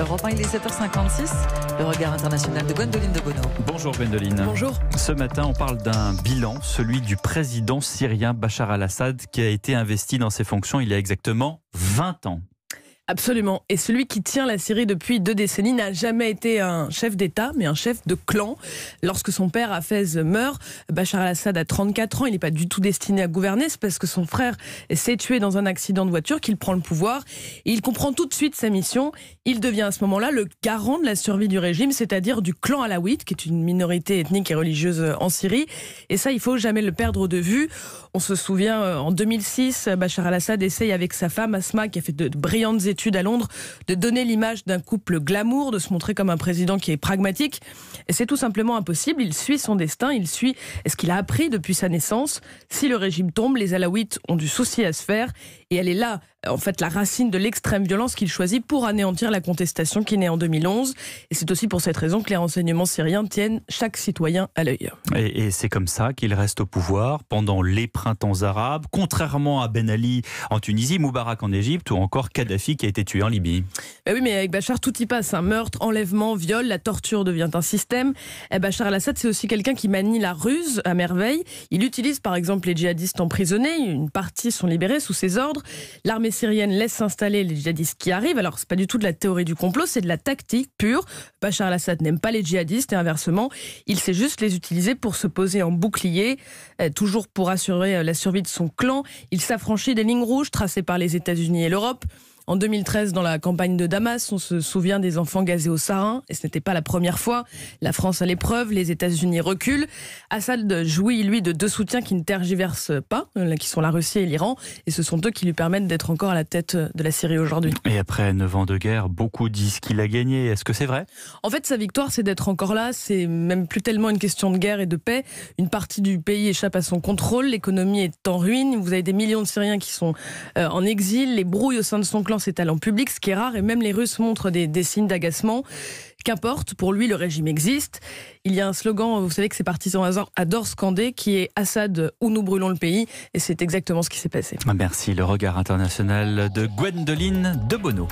Europe 1, il est 7h56. Le regard international de Gwendoline de Bono. Bonjour Gwendoline. Bonjour. Ce matin, on parle d'un bilan, celui du président syrien Bachar al-Assad qui a été investi dans ses fonctions il y a exactement 20 ans. Absolument. Et celui qui tient la Syrie depuis deux décennies n'a jamais été un chef d'État, mais un chef de clan. Lorsque son père, Hafez, meurt, Bachar al-Assad a 34 ans. Il n'est pas du tout destiné à gouverner. C'est parce que son frère s'est tué dans un accident de voiture qu'il prend le pouvoir. il comprend tout de suite sa mission. Il devient à ce moment-là le garant de la survie du régime, c'est-à-dire du clan alawite, qui est une minorité ethnique et religieuse en Syrie. Et ça, il faut jamais le perdre de vue. On se souvient, euh, en 2006, Bachar al-Assad essaye avec sa femme, Asma, qui a fait de brillantes études à Londres de donner l'image d'un couple glamour, de se montrer comme un président qui est pragmatique. Et c'est tout simplement impossible. Il suit son destin, il suit ce qu'il a appris depuis sa naissance. Si le régime tombe, les Alaouites ont du souci à se faire. Et elle est là, en fait, la racine de l'extrême violence qu'il choisit pour anéantir la contestation qui naît en 2011. Et c'est aussi pour cette raison que les renseignements syriens tiennent chaque citoyen à l'œil. Et, et c'est comme ça qu'il reste au pouvoir pendant les printemps arabes, contrairement à Ben Ali en Tunisie, Moubarak en Égypte ou encore Kadhafi qui a tué en Libye. Bah oui, mais avec Bachar, tout y passe. Un hein. meurtre, enlèvement, viol, la torture devient un système. Eh, Bachar al-Assad, c'est aussi quelqu'un qui manie la ruse à merveille. Il utilise par exemple les djihadistes emprisonnés. Une partie sont libérés sous ses ordres. L'armée syrienne laisse s'installer les djihadistes qui arrivent. Alors, ce n'est pas du tout de la théorie du complot, c'est de la tactique pure. Bachar al-Assad n'aime pas les djihadistes et inversement, il sait juste les utiliser pour se poser en bouclier, eh, toujours pour assurer euh, la survie de son clan. Il s'affranchit des lignes rouges tracées par les États-Unis et l'Europe. En 2013, dans la campagne de Damas, on se souvient des enfants gazés au sarin, et ce n'était pas la première fois. La France à l'épreuve, les États-Unis reculent. Assad jouit, lui, de deux soutiens qui ne tergiversent pas, euh, qui sont la Russie et l'Iran, et ce sont eux qui lui permettent d'être encore à la tête de la Syrie aujourd'hui. Et après 9 ans de guerre, beaucoup disent qu'il a gagné. Est-ce que c'est vrai En fait, sa victoire, c'est d'être encore là. C'est même plus tellement une question de guerre et de paix. Une partie du pays échappe à son contrôle, l'économie est en ruine, vous avez des millions de Syriens qui sont euh, en exil, les brouilles au sein de son clan ses talents publics, ce qui est rare, et même les Russes montrent des, des signes d'agacement. Qu'importe, pour lui, le régime existe. Il y a un slogan, vous savez que ses partisans adorent scander, qui est Assad ou nous brûlons le pays. Et c'est exactement ce qui s'est passé. Merci. Le regard international de Gwendoline Debono.